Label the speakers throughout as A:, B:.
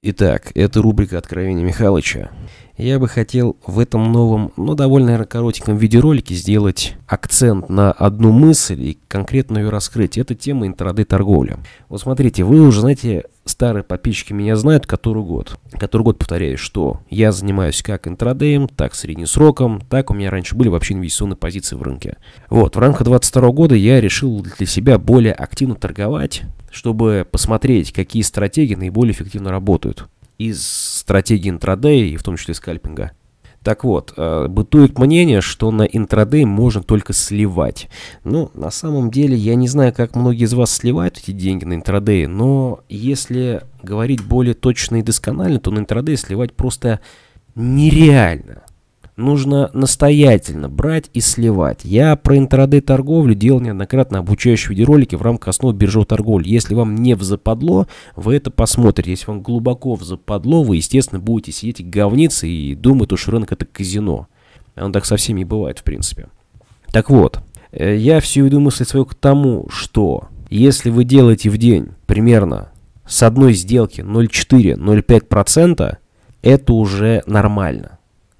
A: Итак, это рубрика «Откровения Михалыча». Я бы хотел в этом новом, но довольно коротеньком видеоролике сделать акцент на одну мысль и конкретно ее раскрыть. Это тема интрады торговли Вот смотрите, вы уже знаете, старые подписчики меня знают который год. Который год повторяю, что я занимаюсь как интрадеем, так среднесроком, так у меня раньше были вообще инвестиционные позиции в рынке. Вот, в рамках 22 года я решил для себя более активно торговать, чтобы посмотреть, какие стратегии наиболее эффективно работают из стратегии интрадея и в том числе скальпинга. Так вот, э, бытует мнение, что на интрадей можно только сливать. Ну, на самом деле, я не знаю, как многие из вас сливают эти деньги на интрадее, но если говорить более точно и досконально, то на интрадей сливать просто нереально нужно настоятельно брать и сливать. Я про интрадей-торговлю делал неоднократно обучающие видеоролики в рамках основ биржевой торговли. Если вам не в западло, вы это посмотрите. Если вам глубоко в западло, вы, естественно, будете сидеть и говниться и думать, что рынок это казино. Оно так со всеми и бывает, в принципе. Так вот, э, я всю веду мысль свою к тому, что если вы делаете в день примерно с одной сделки 0,4-0,5%, это уже нормально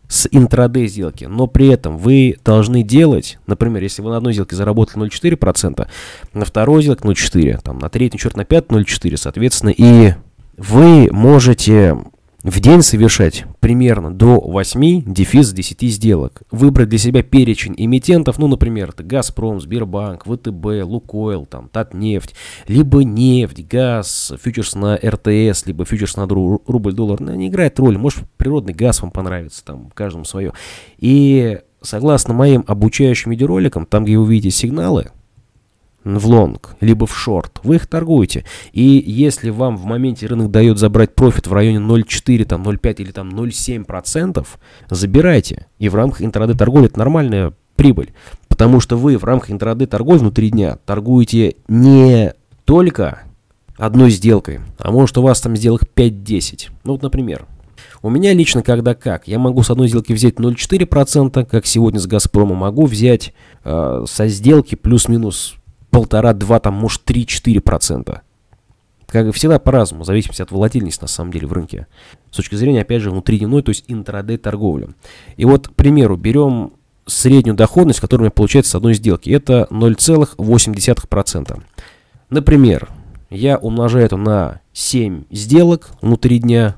A: с интрадей сделки, но при этом вы должны делать, например, если вы на одной сделке заработали 0,4%, на второй сделке 0,4%, там, на третью, черт, на пятую 0,4%, соответственно, и вы можете в день совершать примерно до 8 дефис 10 сделок. Выбрать для себя перечень эмитентов, ну, например, это Газпром, Сбербанк, ВТБ, Лукойл, там, Татнефть, либо нефть, газ, фьючерс на РТС, либо фьючерс на рубль-доллар. ну Не играет роль, может, природный газ вам понравится, там, каждому свое. И согласно моим обучающим видеороликам, там, где вы увидите сигналы, в лонг, либо в шорт, вы их торгуете. И если вам в моменте рынок дает забрать профит в районе 0,4, там 0,5 или там 0,7%, забирайте. И в рамках интрадей-торговли это нормальная прибыль. Потому что вы в рамках интрадей-торговли внутри дня торгуете не только одной сделкой, а может у вас там сделок 5-10. Ну вот, например, у меня лично когда как. Я могу с одной сделки взять 0,4%, как сегодня с Газпрома, могу взять э, со сделки плюс-минус полтора, два, там, может, три-четыре процента. Как и всегда по-разному, в зависимости от волатильности на самом деле в рынке. С точки зрения, опять же, внутридневной, то есть интрадей торговли. И вот, к примеру, берем среднюю доходность, которая у меня получается с одной сделки. Это 0,8%. Например, я умножаю это на 7 сделок внутри дня,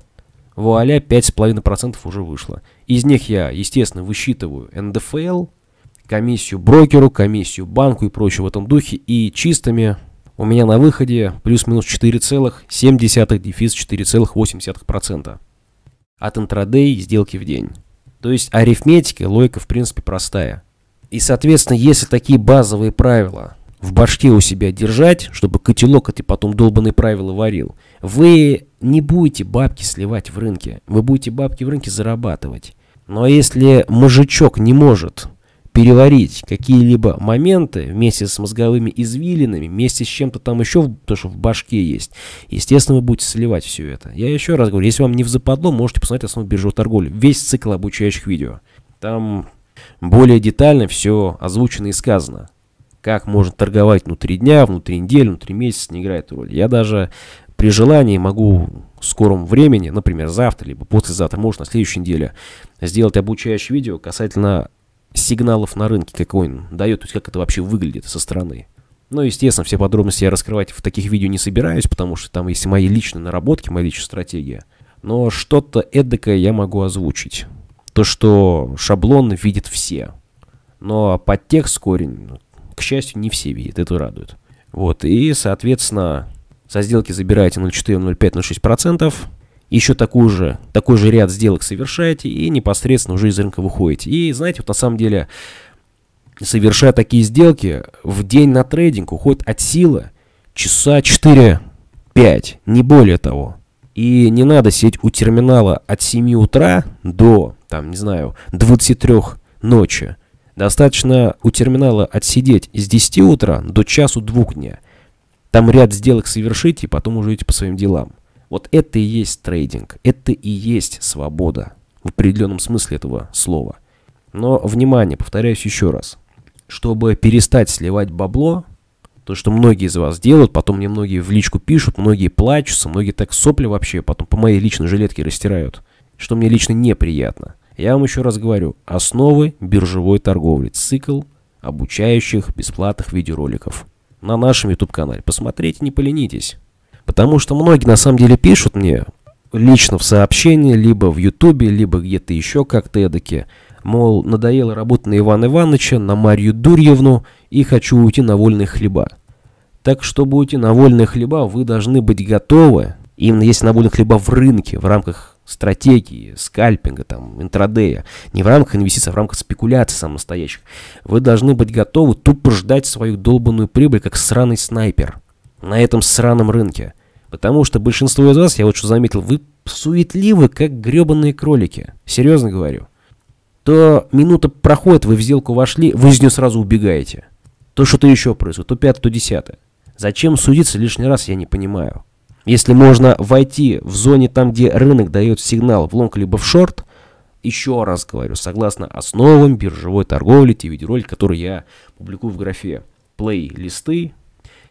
A: вуаля, 5,5% уже вышло. Из них я, естественно, высчитываю НДФЛ, комиссию брокеру, комиссию банку и прочее в этом духе. И чистыми у меня на выходе плюс-минус 4,7, дефис 4,8% от интрадей сделки в день. То есть арифметика, логика в принципе простая. И соответственно, если такие базовые правила в башке у себя держать, чтобы котелок эти потом долбанные правила варил, вы не будете бабки сливать в рынке, вы будете бабки в рынке зарабатывать. Но если мужичок не может переварить какие-либо моменты вместе с мозговыми извилинами, вместе с чем-то там еще, то, что в башке есть, естественно, вы будете сливать все это. Я еще раз говорю, если вам не в западло, можете посмотреть основу биржевой торговли, весь цикл обучающих видео. Там более детально все озвучено и сказано. Как можно торговать внутри дня, внутри недели, внутри месяца, не играет роли. Я даже при желании могу в скором времени, например, завтра, либо послезавтра, может, на следующей неделе, сделать обучающее видео касательно сигналов на рынке, какой он дает, то есть как это вообще выглядит со стороны. Но ну, естественно, все подробности я раскрывать в таких видео не собираюсь, потому что там есть мои личные наработки, моя личная стратегия. Но что-то эдакое я могу озвучить. То, что шаблон видит все. Но подтекст, корень, к счастью, не все видят, это радует. Вот, и, соответственно, со сделки забираете 0,4, 0,5, 0,6% еще такой же, такой же ряд сделок совершаете и непосредственно уже из рынка выходите. И знаете, вот на самом деле, совершая такие сделки, в день на трейдинг уходит от силы часа 4-5, не более того. И не надо сидеть у терминала от 7 утра до, там, не знаю, 23 ночи. Достаточно у терминала отсидеть с 10 утра до часу двух дня. Там ряд сделок совершить и потом уже идти по своим делам. Вот это и есть трейдинг, это и есть свобода в определенном смысле этого слова. Но, внимание, повторяюсь еще раз, чтобы перестать сливать бабло, то, что многие из вас делают, потом мне многие в личку пишут, многие плачутся, многие так сопли вообще, потом по моей личной жилетке растирают, что мне лично неприятно. Я вам еще раз говорю, основы биржевой торговли, цикл обучающих бесплатных видеороликов на нашем YouTube-канале. Посмотрите, не поленитесь. Потому что многие на самом деле пишут мне лично в сообщении, либо в Ютубе, либо где-то еще как-то эдаки. Мол, надоело работать на Ивана Ивановича, на Марью Дурьевну и хочу уйти на вольные хлеба. Так, чтобы уйти на вольные хлеба, вы должны быть готовы. Именно если на вольные хлеба в рынке, в рамках стратегии, скальпинга, там, интрадея, не в рамках инвестиций, а в рамках спекуляций настоящих, вы должны быть готовы тупо ждать свою долбанную прибыль, как сраный снайпер на этом сраном рынке. Потому что большинство из вас, я вот что заметил, вы суетливы, как гребаные кролики. Серьезно говорю. То минута проходит, вы в сделку вошли, вы из нее сразу убегаете. То что-то еще происходит, то пятое, то десятое. Зачем судиться лишний раз, я не понимаю. Если можно войти в зоне там, где рынок дает сигнал в лонг либо в шорт, еще раз говорю, согласно основам биржевой торговли, те видеоролики, которые я публикую в графе плей-листы,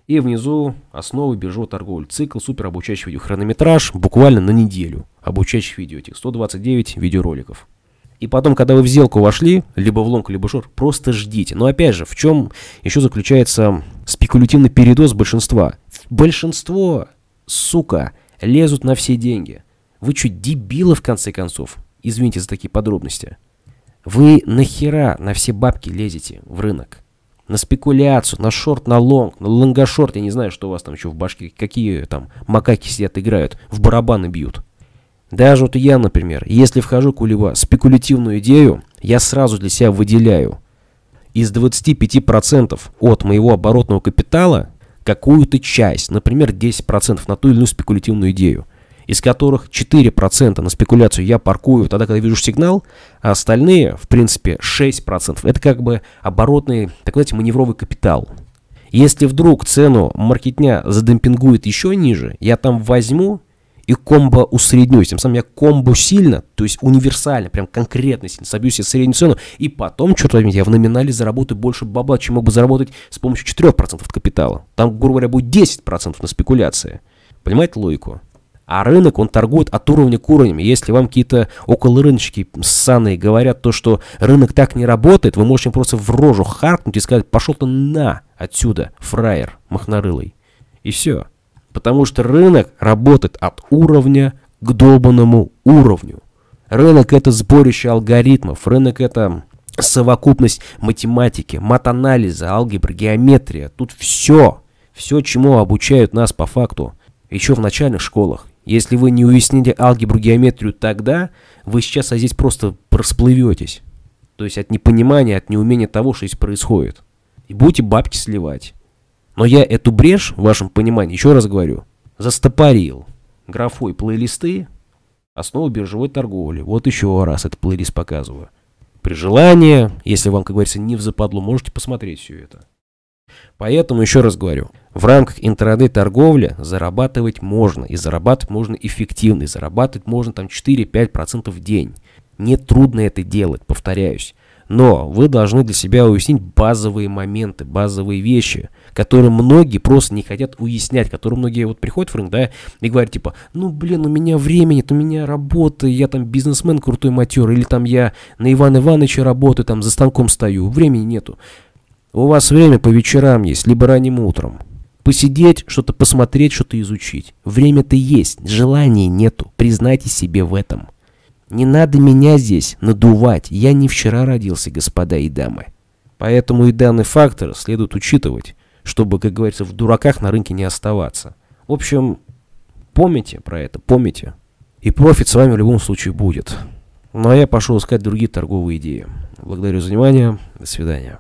A: и внизу основы биржевого торговли. Цикл супер обучающий видео. буквально на неделю. Обучающих видео этих 129 видеороликов. И потом, когда вы в сделку вошли, либо в лонг, либо в шорт, просто ждите. Но опять же, в чем еще заключается спекулятивный передоз большинства? Большинство, сука, лезут на все деньги. Вы что, дебилы в конце концов. Извините за такие подробности. Вы нахера на все бабки лезете в рынок? на спекуляцию, на шорт, на лонг, на лонгошорт. Я не знаю, что у вас там еще в башке, какие там макаки сидят, играют, в барабаны бьют. Даже вот я, например, если вхожу в спекулятивную идею, я сразу для себя выделяю из 25% от моего оборотного капитала какую-то часть, например, 10% на ту или иную спекулятивную идею из которых 4% на спекуляцию я паркую тогда, когда вижу сигнал, а остальные, в принципе, 6%. Это как бы оборотный, так сказать, маневровый капитал. Если вдруг цену маркетня задемпингует еще ниже, я там возьму и комбо усреднюсь. Тем самым я комбо сильно, то есть универсально, прям конкретно сильно собью себе среднюю цену. И потом, черт возьми, я в номинале заработаю больше бабла, чем мог бы заработать с помощью 4% капитала. Там, грубо говоря, будет 10% на спекуляции. Понимаете логику? А рынок, он торгует от уровня к уровню. Если вам какие-то околорыночки ссаные говорят то, что рынок так не работает, вы можете просто в рожу харкнуть и сказать, пошел ты на отсюда, фраер махнарылый. И все. Потому что рынок работает от уровня к долбанному уровню. Рынок это сборище алгоритмов, рынок это совокупность математики, матанализа, алгебры, геометрия. Тут все, все, чему обучают нас по факту, еще в начальных школах. Если вы не уясните алгебру, геометрию тогда, вы сейчас а здесь просто расплыветесь. То есть от непонимания, от неумения того, что здесь происходит. И будете бабки сливать. Но я эту брешь, в вашем понимании, еще раз говорю, застопорил графой плейлисты основы биржевой торговли». Вот еще раз этот плейлист показываю. При желании, если вам, как говорится, не в западлу, можете посмотреть все это. Поэтому еще раз говорю, в рамках интрадей-торговли зарабатывать можно, и зарабатывать можно эффективно, и зарабатывать можно там 4-5% в день. Не трудно это делать, повторяюсь. Но вы должны для себя уяснить базовые моменты, базовые вещи, которые многие просто не хотят уяснять, которые многие вот приходят в рынок, да, и говорят типа, ну блин, у меня времени, у меня работы, я там бизнесмен крутой матер, или там я на Ивана Ивановича работаю, там за станком стою, времени нету. У вас время по вечерам есть, либо ранним утром. Посидеть, что-то посмотреть, что-то изучить. Время-то есть, желания нету. Признайте себе в этом. Не надо меня здесь надувать. Я не вчера родился, господа и дамы. Поэтому и данный фактор следует учитывать, чтобы, как говорится, в дураках на рынке не оставаться. В общем, помните про это, помните. И профит с вами в любом случае будет. Ну а я пошел искать другие торговые идеи. Благодарю за внимание. До свидания.